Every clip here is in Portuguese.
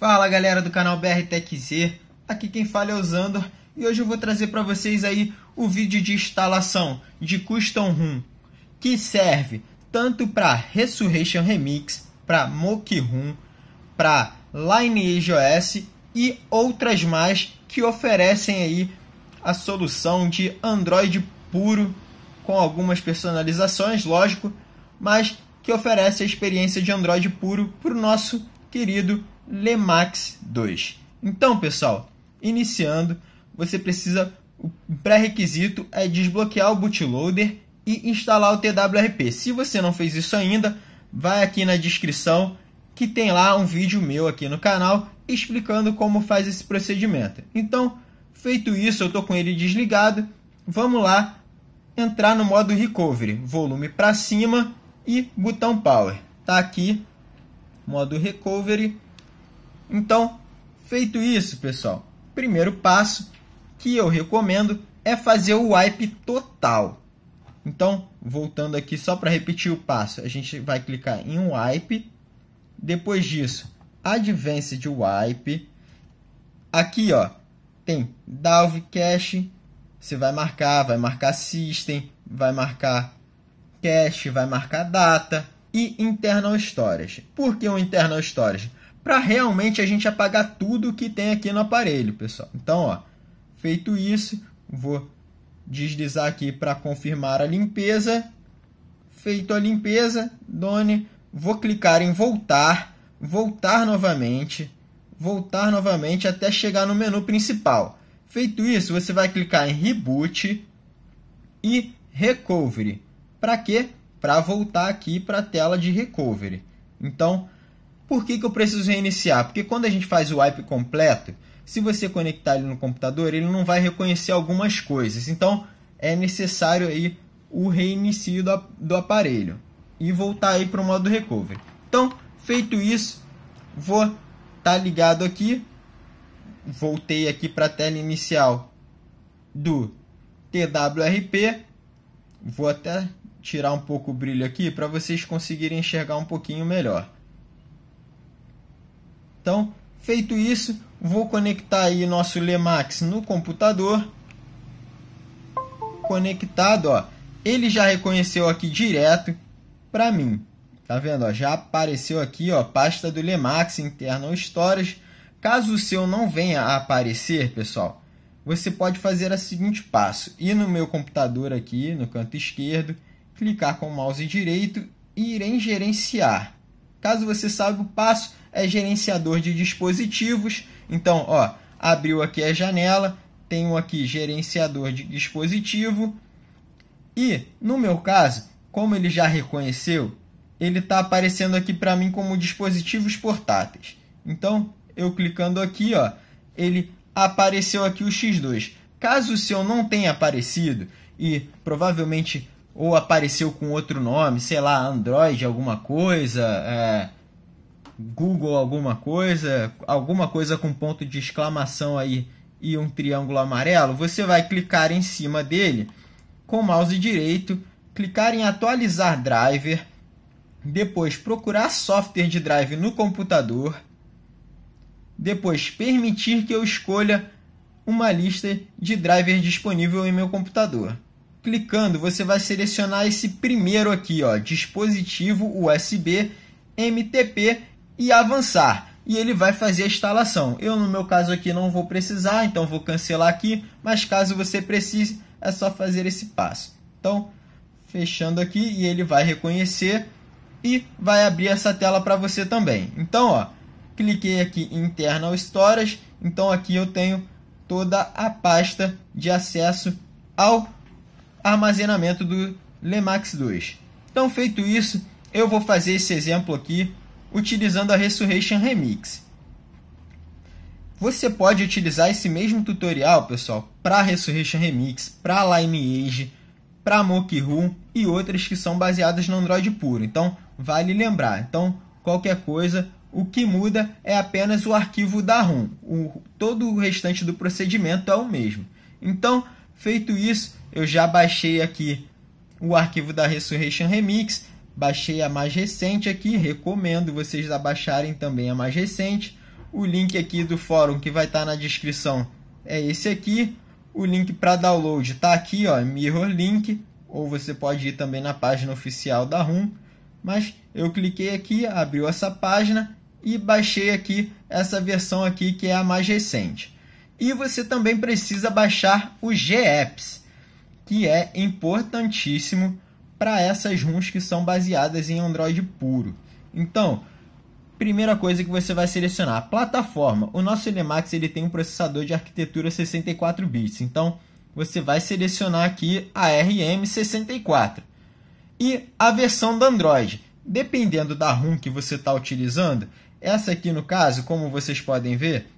Fala galera do canal BR Tech Z, aqui quem fala é o Zandor e hoje eu vou trazer para vocês aí o vídeo de instalação de Custom Room que serve tanto para Resurrection Remix, para Mock Room, para Lineage OS e outras mais que oferecem aí a solução de Android puro com algumas personalizações, lógico, mas que oferece a experiência de Android puro para o nosso querido Lemax 2. Então, pessoal, iniciando, você precisa o pré-requisito é desbloquear o bootloader e instalar o TWRP. Se você não fez isso ainda, vai aqui na descrição que tem lá um vídeo meu aqui no canal explicando como faz esse procedimento. Então, feito isso, eu estou com ele desligado. Vamos lá entrar no modo recovery, volume para cima e botão power. Tá aqui modo recovery então, feito isso, pessoal, primeiro passo que eu recomendo é fazer o wipe total. Então, voltando aqui só para repetir o passo, a gente vai clicar em wipe. Depois disso, Advanced Wipe. Aqui, ó, tem Dalve Cache. Você vai marcar, vai marcar System, vai marcar Cache, vai marcar Data e Internal Storage. Por que o um Internal Storage? para realmente a gente apagar tudo que tem aqui no aparelho, pessoal. Então, ó, feito isso, vou deslizar aqui para confirmar a limpeza. Feito a limpeza, Done, vou clicar em voltar, voltar novamente, voltar novamente até chegar no menu principal. Feito isso, você vai clicar em reboot e recovery. Para quê? Para voltar aqui para a tela de recovery. Então, por que, que eu preciso reiniciar? Porque quando a gente faz o wipe completo, se você conectar ele no computador, ele não vai reconhecer algumas coisas. Então, é necessário aí o reinicio do, do aparelho e voltar aí para o modo recovery. Então, feito isso, vou estar tá ligado aqui. Voltei aqui para a tela inicial do TWRP. Vou até tirar um pouco o brilho aqui para vocês conseguirem enxergar um pouquinho melhor. Então, feito isso, vou conectar aí nosso Lemax no computador. Conectado, ó. Ele já reconheceu aqui direto para mim. Tá vendo? Ó, já apareceu aqui, ó, pasta do Lemax Internal Storage. Caso o seu não venha a aparecer, pessoal, você pode fazer o seguinte passo. Ir no meu computador aqui, no canto esquerdo, clicar com o mouse direito e ir em gerenciar. Caso você saiba o passo, é gerenciador de dispositivos. Então, ó, abriu aqui a janela, tenho aqui gerenciador de dispositivo. E, no meu caso, como ele já reconheceu, ele está aparecendo aqui para mim como dispositivos portáteis. Então, eu clicando aqui, ó, ele apareceu aqui o X2. Caso o seu não tenha aparecido e provavelmente ou apareceu com outro nome, sei lá, Android, alguma coisa, é, Google alguma coisa, alguma coisa com ponto de exclamação aí e um triângulo amarelo, você vai clicar em cima dele com o mouse direito, clicar em atualizar driver, depois procurar software de drive no computador, depois permitir que eu escolha uma lista de driver disponível em meu computador. Clicando, você vai selecionar esse primeiro aqui, ó, dispositivo USB MTP e avançar. E ele vai fazer a instalação. Eu, no meu caso aqui, não vou precisar, então vou cancelar aqui. Mas caso você precise, é só fazer esse passo. Então, fechando aqui e ele vai reconhecer e vai abrir essa tela para você também. Então, ó, cliquei aqui em Internal Storage. Então, aqui eu tenho toda a pasta de acesso ao armazenamento do Lemax 2. Então, feito isso, eu vou fazer esse exemplo aqui utilizando a Resurrection Remix. Você pode utilizar esse mesmo tutorial, pessoal, para Resurrection Remix, para Lineage, para Monkey Room e outras que são baseadas no Android puro. Então, vale lembrar. Então, qualquer coisa, o que muda é apenas o arquivo da ROM. O, todo o restante do procedimento é o mesmo. Então, feito isso, eu já baixei aqui o arquivo da Resurrection Remix Baixei a mais recente aqui, recomendo vocês abaixarem também a mais recente. O link aqui do fórum que vai estar tá na descrição é esse aqui. O link para download está aqui, ó, Mirror Link, ou você pode ir também na página oficial da RUM. Mas eu cliquei aqui, abriu essa página e baixei aqui essa versão aqui que é a mais recente. E você também precisa baixar o GApps, que é importantíssimo para essas ROMs que são baseadas em Android puro. Então, primeira coisa que você vai selecionar, a plataforma. O nosso Elemax ele tem um processador de arquitetura 64 bits, então você vai selecionar aqui a RM64 e a versão do Android. Dependendo da ROM que você está utilizando, essa aqui no caso, como vocês podem ver,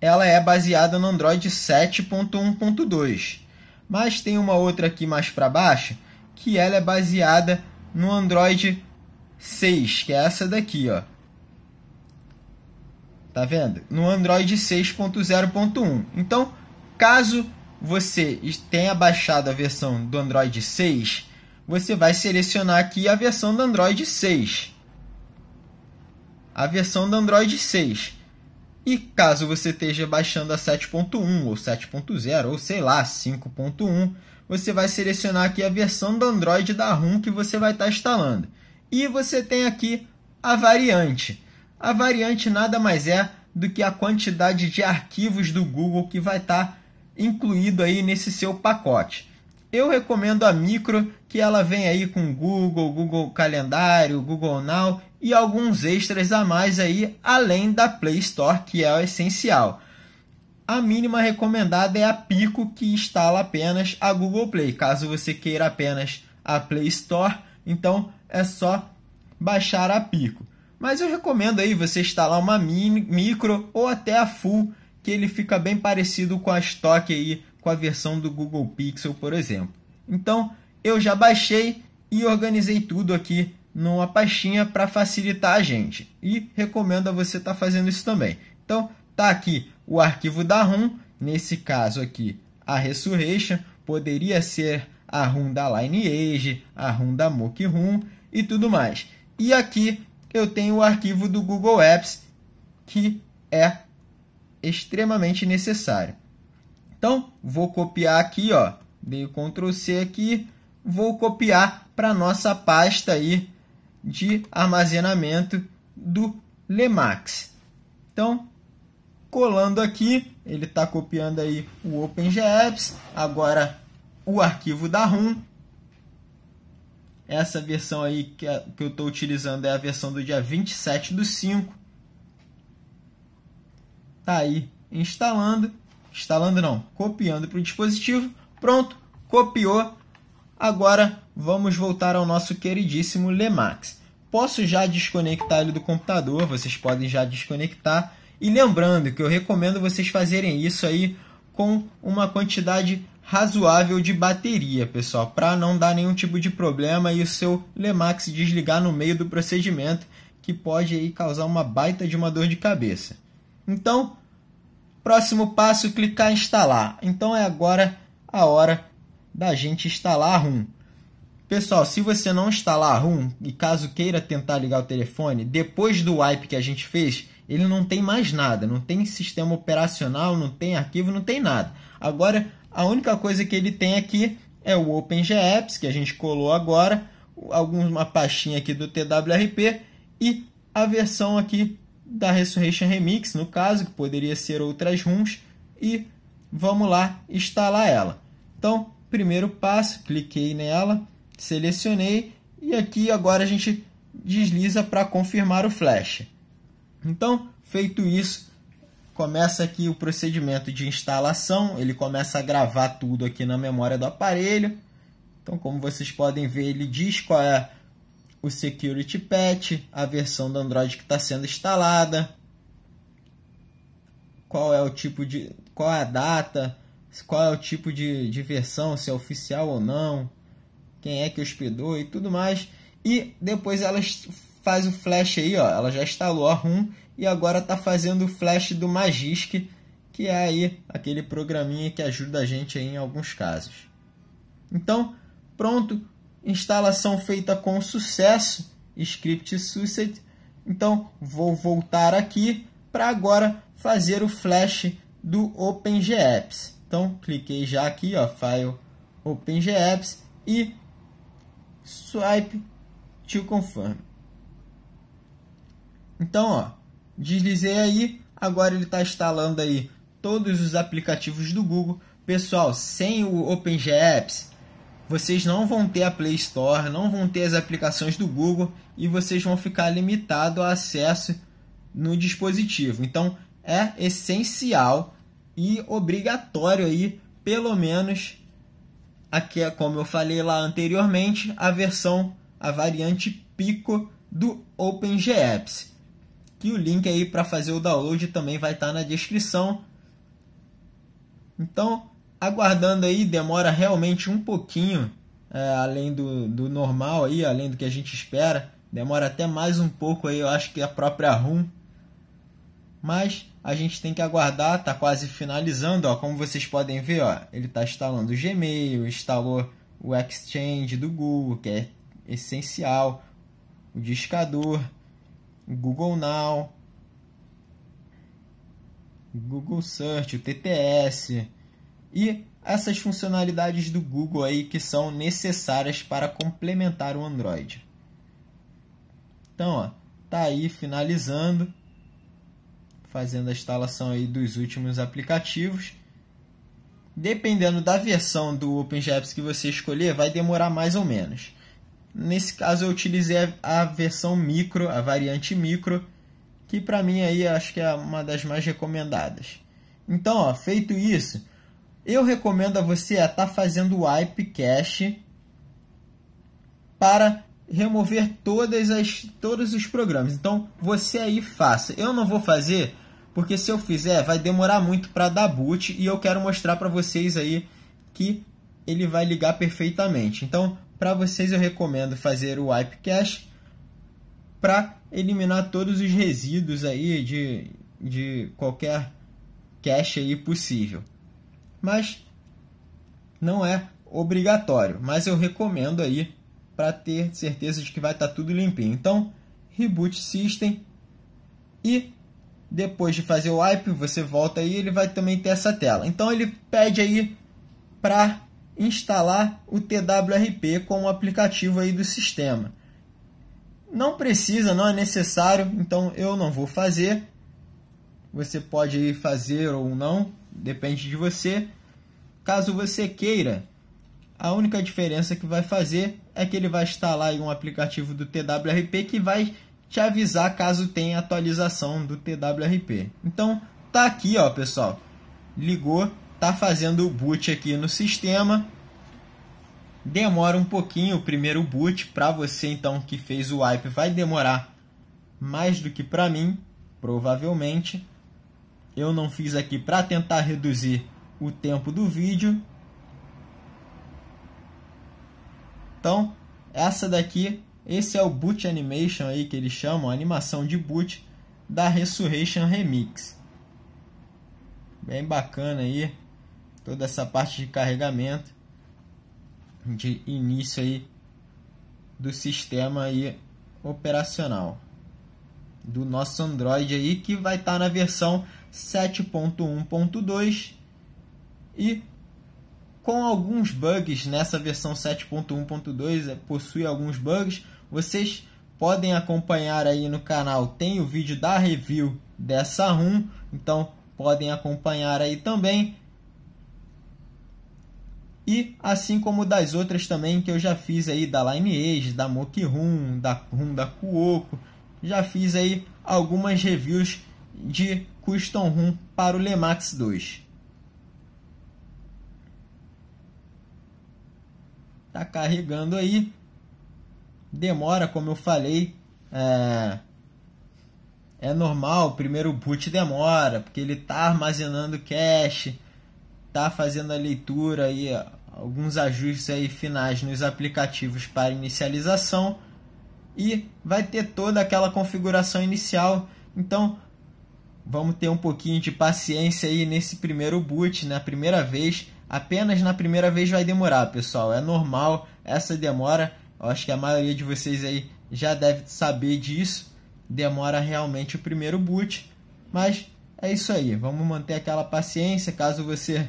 ela é baseada no Android 7.1.2. Mas tem uma outra aqui mais para baixo que ela é baseada no Android 6, que é essa daqui, ó. Tá vendo? No Android 6.0.1. Então, caso você tenha baixado a versão do Android 6, você vai selecionar aqui a versão do Android 6. A versão do Android 6. E caso você esteja baixando a 7.1 ou 7.0 ou sei lá, 5.1, você vai selecionar aqui a versão do Android da ROM que você vai estar tá instalando. E você tem aqui a variante. A variante nada mais é do que a quantidade de arquivos do Google que vai estar tá incluído aí nesse seu pacote. Eu recomendo a Micro, que ela vem aí com Google, Google Calendário, Google Now e alguns extras a mais aí, além da Play Store, que é o essencial. A mínima recomendada é a Pico, que instala apenas a Google Play. Caso você queira apenas a Play Store, então é só baixar a Pico. Mas eu recomendo aí você instalar uma mini, micro ou até a full, que ele fica bem parecido com a estoque aí com a versão do Google Pixel, por exemplo. Então, eu já baixei e organizei tudo aqui numa pastinha para facilitar a gente. E recomendo a você estar tá fazendo isso também. Então, tá aqui o arquivo da ROM, nesse caso aqui a Resurrection, poderia ser a ROM da Lineage, a ROM da Mock e tudo mais. E aqui eu tenho o arquivo do Google Apps, que é extremamente necessário. Então, vou copiar aqui, ó, dei Ctrl C aqui, vou copiar para nossa pasta aí de armazenamento do Lemax. Então, colando aqui, ele está copiando aí o OpenGApps, agora o arquivo da ROM. Essa versão aí que, é, que eu estou utilizando é a versão do dia 27 do 5. Tá aí instalando instalando não, copiando para o dispositivo. Pronto, copiou. Agora vamos voltar ao nosso queridíssimo Lemax. Posso já desconectar ele do computador, vocês podem já desconectar. E lembrando que eu recomendo vocês fazerem isso aí com uma quantidade razoável de bateria, pessoal, para não dar nenhum tipo de problema e o seu Lemax desligar no meio do procedimento, que pode aí causar uma baita de uma dor de cabeça. Então, Próximo passo, clicar em instalar. Então é agora a hora da gente instalar a ROM. Pessoal, se você não instalar a ROM e caso queira tentar ligar o telefone, depois do wipe que a gente fez, ele não tem mais nada, não tem sistema operacional, não tem arquivo, não tem nada. Agora, a única coisa que ele tem aqui é o OpenGApps, que a gente colou agora, alguma pastinha aqui do TWRP e a versão aqui da Resurrection Remix, no caso, que poderia ser outras rums e vamos lá instalar ela. Então, primeiro passo, cliquei nela, selecionei e aqui agora a gente desliza para confirmar o flash. Então, feito isso, começa aqui o procedimento de instalação, ele começa a gravar tudo aqui na memória do aparelho. Então, como vocês podem ver, ele diz qual é o security patch, a versão do Android que está sendo instalada, qual é o tipo de, qual é a data, qual é o tipo de, de versão, se é oficial ou não, quem é que hospedou e tudo mais. E depois ela faz o flash aí, ó, ela já instalou a ROM e agora está fazendo o flash do Magisk, que é aí aquele programinha que ajuda a gente em alguns casos. Então, pronto, instalação feita com sucesso, script suicide. Então, vou voltar aqui para agora fazer o flash do OpenGApps. Então, cliquei já aqui, ó, File OpenGApps e Swipe to Confirm. Então, ó, deslizei aí, agora ele está instalando aí todos os aplicativos do Google. Pessoal, sem o OpenGApps, vocês não vão ter a Play Store, não vão ter as aplicações do Google e vocês vão ficar limitado ao acesso no dispositivo. Então é essencial e obrigatório aí, pelo menos aqui, é, como eu falei lá anteriormente, a versão, a variante Pico do OpenGApps. Que o link aí para fazer o download também vai estar tá na descrição. Então, aguardando aí, demora realmente um pouquinho, é, além do, do normal aí, além do que a gente espera. Demora até mais um pouco aí, eu acho que a própria RUM. Mas a gente tem que aguardar, tá quase finalizando, ó, como vocês podem ver, ó, ele tá instalando o Gmail, instalou o Exchange do Google, que é essencial, o discador, o Google Now, Google Search, o TTS, e essas funcionalidades do Google aí que são necessárias para complementar o Android. Então, ó, tá aí finalizando, fazendo a instalação aí dos últimos aplicativos. Dependendo da versão do OpenJAPS que você escolher, vai demorar mais ou menos. Nesse caso eu utilizei a versão micro, a variante micro, que para mim aí acho que é uma das mais recomendadas. Então, ó, feito isso, eu recomendo a você estar é, tá fazendo o wipe cache para remover todas as, todos os programas. Então, você aí faça. Eu não vou fazer, porque se eu fizer, vai demorar muito para dar boot e eu quero mostrar para vocês aí que ele vai ligar perfeitamente. Então, para vocês eu recomendo fazer o wipe cache para eliminar todos os resíduos aí de, de qualquer cache aí possível mas não é obrigatório. Mas eu recomendo aí para ter certeza de que vai estar tá tudo limpinho. Então, reboot system e depois de fazer o wipe, você volta aí, ele vai também ter essa tela. Então ele pede aí para instalar o TWRP como aplicativo aí do sistema. Não precisa, não é necessário, então eu não vou fazer você pode fazer ou não, depende de você. Caso você queira, a única diferença que vai fazer é que ele vai instalar um aplicativo do TWRP que vai te avisar caso tenha atualização do TWRP. Então, tá aqui, ó, pessoal. Ligou, tá fazendo o boot aqui no sistema. Demora um pouquinho o primeiro boot para você então que fez o wipe vai demorar mais do que para mim, provavelmente. Eu não fiz aqui para tentar reduzir o tempo do vídeo. Então, essa daqui, esse é o boot animation aí que eles chamam, animação de boot da Resurrection Remix. Bem bacana aí, toda essa parte de carregamento, de início aí do sistema aí operacional do nosso Android aí que vai estar tá na versão 7.1.2 e com alguns bugs nessa versão 7.1.2, é, possui alguns bugs. Vocês podem acompanhar aí no canal, tem o vídeo da review dessa ROM, então podem acompanhar aí também. E assim como das outras também que eu já fiz aí da Lineage, da Moki ROM, da ROM da Cuoco, já fiz aí algumas reviews de custom ROM para o Lemax 2. Tá carregando aí. Demora, como eu falei. É, é normal, o primeiro boot demora, porque ele tá armazenando cache, tá fazendo a leitura e alguns ajustes aí finais nos aplicativos para inicialização e vai ter toda aquela configuração inicial. Então, Vamos ter um pouquinho de paciência aí nesse primeiro boot, na primeira vez. Apenas na primeira vez vai demorar, pessoal. É normal essa demora. Eu acho que a maioria de vocês aí já deve saber disso. Demora realmente o primeiro boot. Mas é isso aí. Vamos manter aquela paciência. Caso você,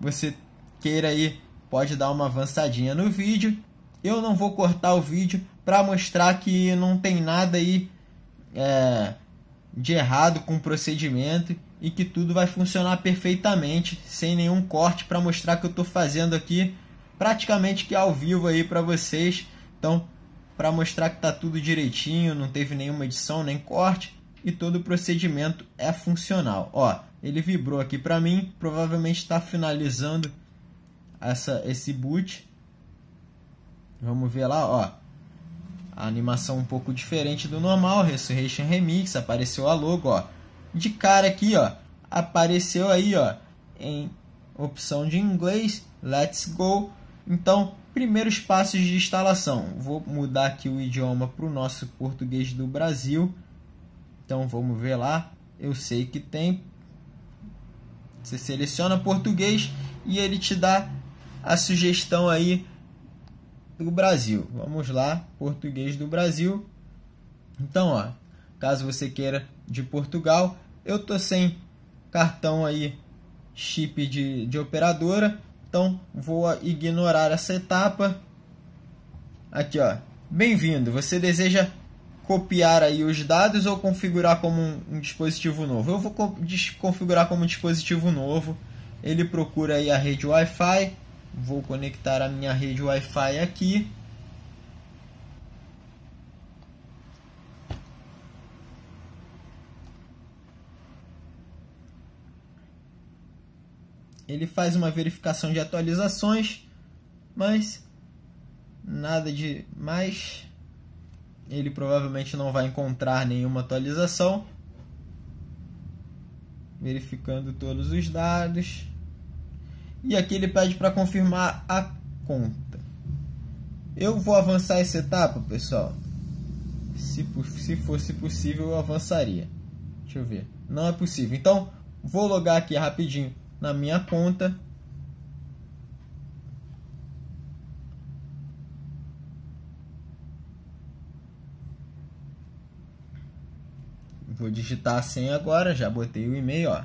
você queira aí, pode dar uma avançadinha no vídeo. Eu não vou cortar o vídeo para mostrar que não tem nada aí. É de errado com o procedimento e que tudo vai funcionar perfeitamente, sem nenhum corte para mostrar que eu estou fazendo aqui praticamente que ao vivo aí para vocês. Então, para mostrar que está tudo direitinho, não teve nenhuma edição nem corte e todo o procedimento é funcional. Ó, ele vibrou aqui para mim, provavelmente está finalizando essa esse boot. Vamos ver lá, ó a animação um pouco diferente do normal, Resurrection Remix, apareceu a logo, ó. De cara aqui, ó, apareceu aí, ó, em opção de inglês, Let's Go. Então, primeiros passos de instalação. Vou mudar aqui o idioma para o nosso português do Brasil. Então, vamos ver lá. Eu sei que tem. Você seleciona português e ele te dá a sugestão aí do Brasil. Vamos lá, português do Brasil. Então, ó, caso você queira de Portugal, eu tô sem cartão aí chip de, de operadora, então vou ignorar essa etapa. Aqui, ó. Bem-vindo. Você deseja copiar aí os dados ou configurar como um, um dispositivo novo? Eu vou co configurar como um dispositivo novo. Ele procura aí a rede Wi-Fi Vou conectar a minha rede Wi-Fi aqui. Ele faz uma verificação de atualizações, mas nada de mais. Ele provavelmente não vai encontrar nenhuma atualização verificando todos os dados. E aqui ele pede para confirmar a conta. Eu vou avançar essa etapa, pessoal. Se, se fosse possível, eu avançaria. Deixa eu ver. Não é possível. Então, vou logar aqui rapidinho na minha conta. Vou digitar a senha agora, já botei o e-mail, ó.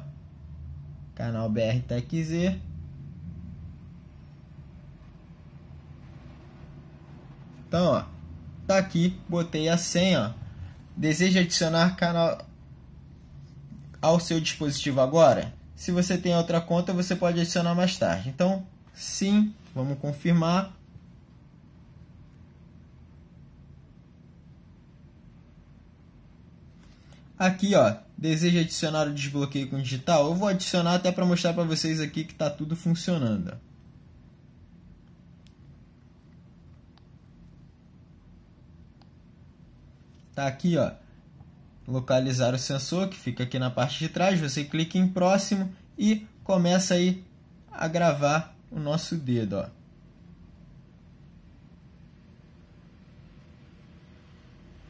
Canal BR Então, ó, tá aqui, botei a senha. Deseja adicionar canal ao seu dispositivo agora? Se você tem outra conta, você pode adicionar mais tarde. Então, sim, vamos confirmar. Aqui, ó, deseja adicionar o desbloqueio com digital? Eu vou adicionar até para mostrar para vocês aqui que está tudo funcionando. Tá aqui, ó. Localizar o sensor que fica aqui na parte de trás. Você clica em próximo e começa aí a gravar o nosso dedo, ó.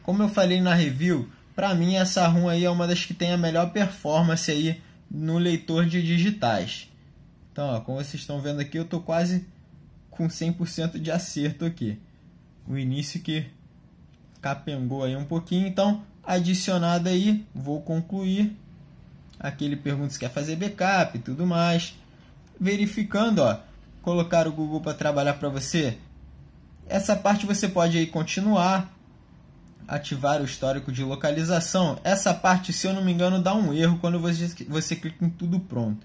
Como eu falei na review, para mim essa ROM aí é uma das que tem a melhor performance aí no leitor de digitais. Então, ó, como vocês estão vendo aqui, eu tô quase com 100% de acerto aqui. O início que capengou aí um pouquinho. Então, adicionado aí, vou concluir. Aqui ele pergunta se quer fazer backup e tudo mais. Verificando, ó, colocar o Google para trabalhar para você. Essa parte você pode aí continuar, ativar o histórico de localização. Essa parte, se eu não me engano, dá um erro quando você, você clica em tudo pronto.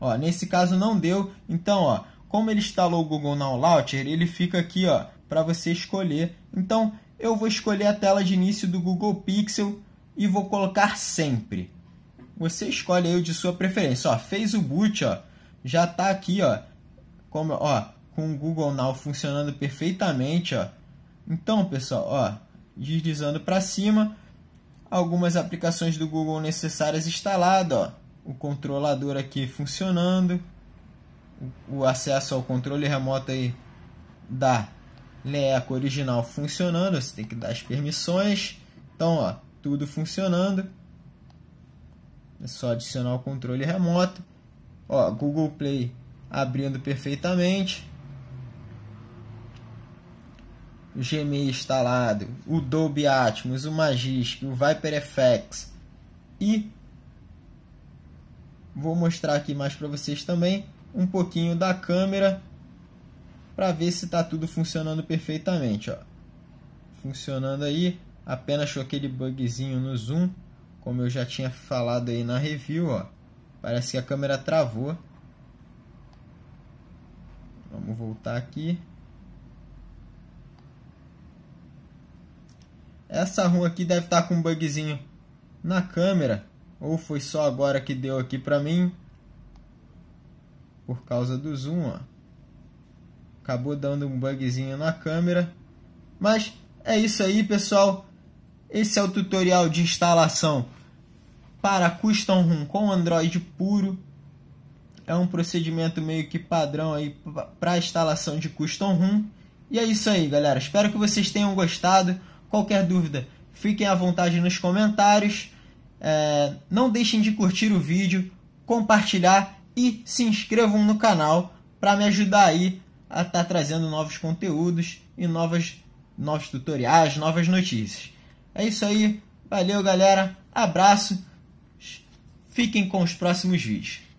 Ó, nesse caso não deu, então ó, como ele instalou o Google Now Launcher, ele fica aqui ó, para você escolher. Então eu vou escolher a tela de início do Google Pixel e vou colocar sempre. Você escolhe aí o de sua preferência. Ó, fez o boot, ó, já está aqui, ó, como, ó, com o Google Now funcionando perfeitamente, ó. Então, pessoal, ó, deslizando para cima, algumas aplicações do Google necessárias instaladas, ó. O controlador aqui funcionando, o acesso ao controle remoto aí da Leco original funcionando, você tem que dar as permissões. Então, ó, tudo funcionando. É só adicionar o controle remoto. Ó, Google Play abrindo perfeitamente. O Gmail instalado, o Dolby Atmos, o Magisk, o ViperFX e vou mostrar aqui mais para vocês também um pouquinho da câmera para ver se está tudo funcionando perfeitamente. Ó. Funcionando aí, apenas achou aquele bugzinho no zoom, como eu já tinha falado aí na review. Ó. Parece que a câmera travou. Vamos voltar aqui. Essa rua aqui deve estar tá com um bugzinho na câmera. Ou foi só agora que deu aqui para mim. Por causa do zoom, ó acabou dando um bugzinho na câmera. Mas é isso aí, pessoal. Esse é o tutorial de instalação para custom ROM com Android puro. É um procedimento meio que padrão aí para instalação de custom ROM. E é isso aí, galera. Espero que vocês tenham gostado. Qualquer dúvida, fiquem à vontade nos comentários. É, não deixem de curtir o vídeo, compartilhar e se inscrevam no canal para me ajudar aí a estar tá trazendo novos conteúdos e novas, novos tutoriais, novas notícias. É isso aí. Valeu, galera. Abraço. Fiquem com os próximos vídeos.